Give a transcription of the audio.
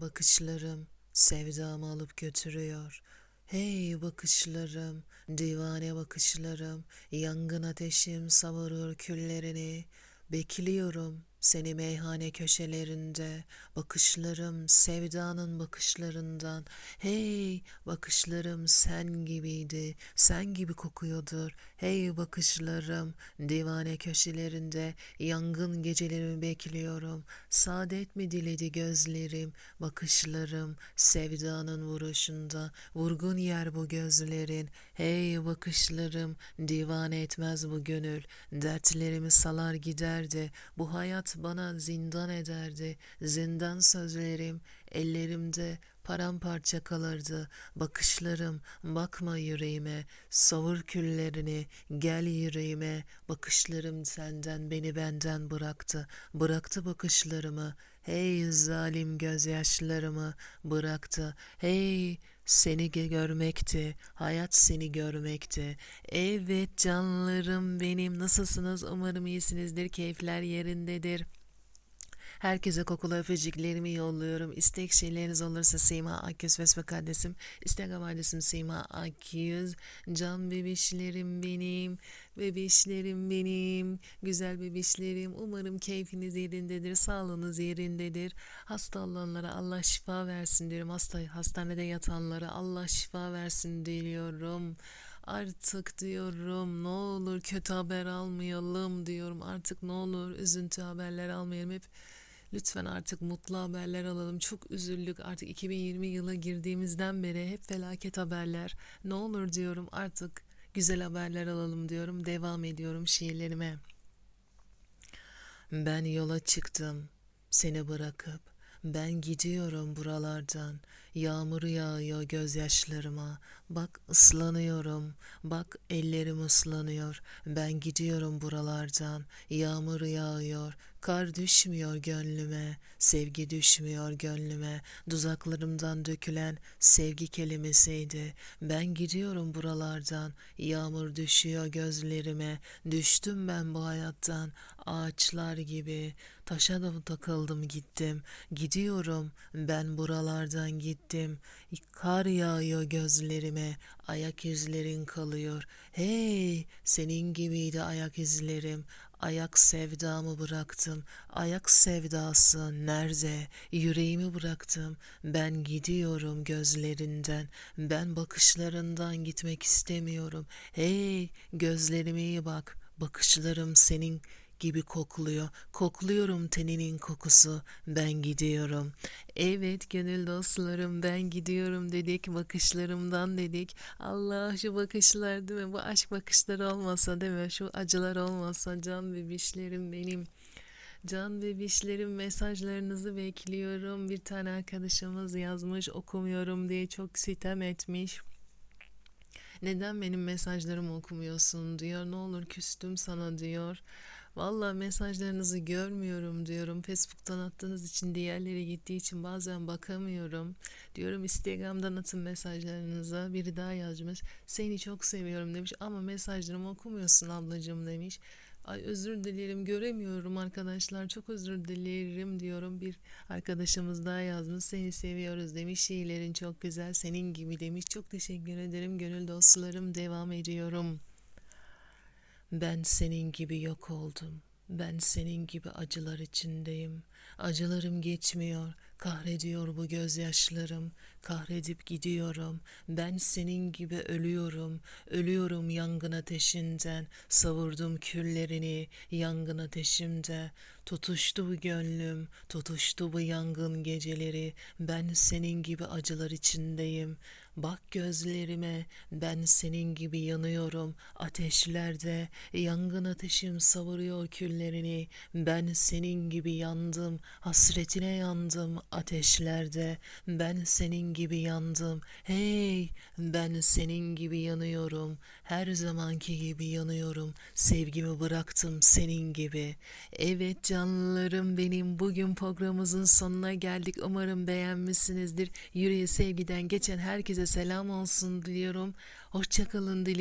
Bakışlarım sevdamı alıp götürüyor. Hey bakışlarım, divane bakışlarım, yangın ateşim savuruyor küllerini. Bekliyorum, seni meyhane köşelerinde, bakışlarım sevdanın bakışlarından. Hey bakışlarım sen gibiydi, sen gibi kokuyordur. Hey bakışlarım divane köşelerinde, yangın gecelerimi bekliyorum. Saadet mi diledi gözlerim, bakışlarım sevdanın vuruşunda. Vurgun yer bu gözlerin, Hey bakışlarım divane etmez bu gönül, dertlerimi salar giderdi, bu hayat bana zindan ederdi, zindan sözlerim ellerimde paramparça kalırdı, bakışlarım bakma yüreğime, savur küllerini, gel yüreğime, bakışlarım senden beni benden bıraktı, bıraktı bakışlarımı, hey zalim gözyaşlarımı bıraktı, hey seni görmekti, hayat seni görmekti. Evet canlarım benim, nasılsınız? Umarım iyisinizdir, keyifler yerindedir. Herkese kokulu öpücüklerimi yolluyorum. İstek şeyleriniz olursa Sima Akyüz Facebook adresim. Instagram adresim Sima Akyüz. Can bebişlerim benim. Bebişlerim benim. Güzel bebişlerim. Umarım keyfiniz yerindedir. Sağlığınız yerindedir. Hasta olanlara Allah şifa versin diyorum. Hasta, hastanede yatanlara Allah şifa versin diliyorum artık diyorum ne olur kötü haber almayalım diyorum artık ne olur üzüntü haberler almayalım hep Lütfen artık mutlu haberler alalım. Çok üzüldük artık 2020 yıla girdiğimizden beri hep felaket haberler. Ne olur diyorum artık güzel haberler alalım diyorum. Devam ediyorum şiirlerime. Ben yola çıktım seni bırakıp. Ben gidiyorum buralardan. Yağmur yağıyor gözyaşlarıma. Bak ıslanıyorum. Bak ellerim ıslanıyor. Ben gidiyorum buralardan. Yağmur yağıyor. Kar düşmüyor gönlüme. Sevgi düşmüyor gönlüme. Duzaklarımdan dökülen sevgi kelimesiydi. Ben gidiyorum buralardan. Yağmur düşüyor gözlerime. Düştüm ben bu hayattan. Ağaçlar gibi. Taşa da takıldım gittim. Gidiyorum ben buralardan gittim ettim. Kar yağıyor gözlerime, ayak izlerin kalıyor. Hey, senin gibiydi ayak izlerim. Ayak sevdamı bıraktım. Ayak sevdası nerede? Yüreğimi bıraktım. Ben gidiyorum gözlerinden. Ben bakışlarından gitmek istemiyorum. Hey, gözlerime iyi bak. Bakışlarım senin gibi kokluyor. Kokluyorum teninin kokusu. Ben gidiyorum. Evet gönül dostlarım ben gidiyorum dedik. Bakışlarımdan dedik. Allah şu bakışlar değil mi? Bu aşk bakışları olmasa değil mi? Şu acılar olmasa can bebişlerim benim. Can bebişlerim mesajlarınızı bekliyorum. Bir tane arkadaşımız yazmış okumuyorum diye çok sitem etmiş neden benim mesajlarımı okumuyorsun diyor ne olur küstüm sana diyor Valla mesajlarınızı görmüyorum diyorum. Facebook'tan attığınız için diğerlere gittiği için bazen bakamıyorum. Diyorum Instagram'dan atın mesajlarınızı. Biri daha yazmış. Seni çok seviyorum demiş ama mesajlarımı okumuyorsun ablacığım demiş. Ay özür dilerim göremiyorum arkadaşlar çok özür dilerim diyorum bir arkadaşımız daha yazmış seni seviyoruz demiş şiirlerin çok güzel senin gibi demiş çok teşekkür ederim gönül dostlarım devam ediyorum. Ben senin gibi yok oldum. Ben senin gibi acılar içindeyim. Acılarım geçmiyor. Kahrediyor bu gözyaşlarım. Kahredip gidiyorum. Ben senin gibi ölüyorum. Ölüyorum yangın ateşinden. Savurdum küllerini yangın ateşimde. Tutuştu bu gönlüm. Tutuştu bu yangın geceleri. Ben senin gibi acılar içindeyim. Bak gözlerime ben senin gibi yanıyorum ateşlerde yangın ateşim savuruyor küllerini ben senin gibi yandım hasretine yandım ateşlerde ben senin gibi yandım hey ben senin gibi yanıyorum, her zamanki gibi yanıyorum. Sevgimi bıraktım senin gibi. Evet canlarım benim bugün programımızın sonuna geldik. Umarım beğenmişsinizdir. Yüreğe sevgiden geçen herkese selam olsun diliyorum. Hoşçakalın diliyorum.